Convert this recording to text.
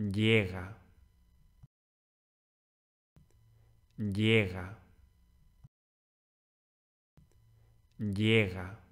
llega, llega, llega.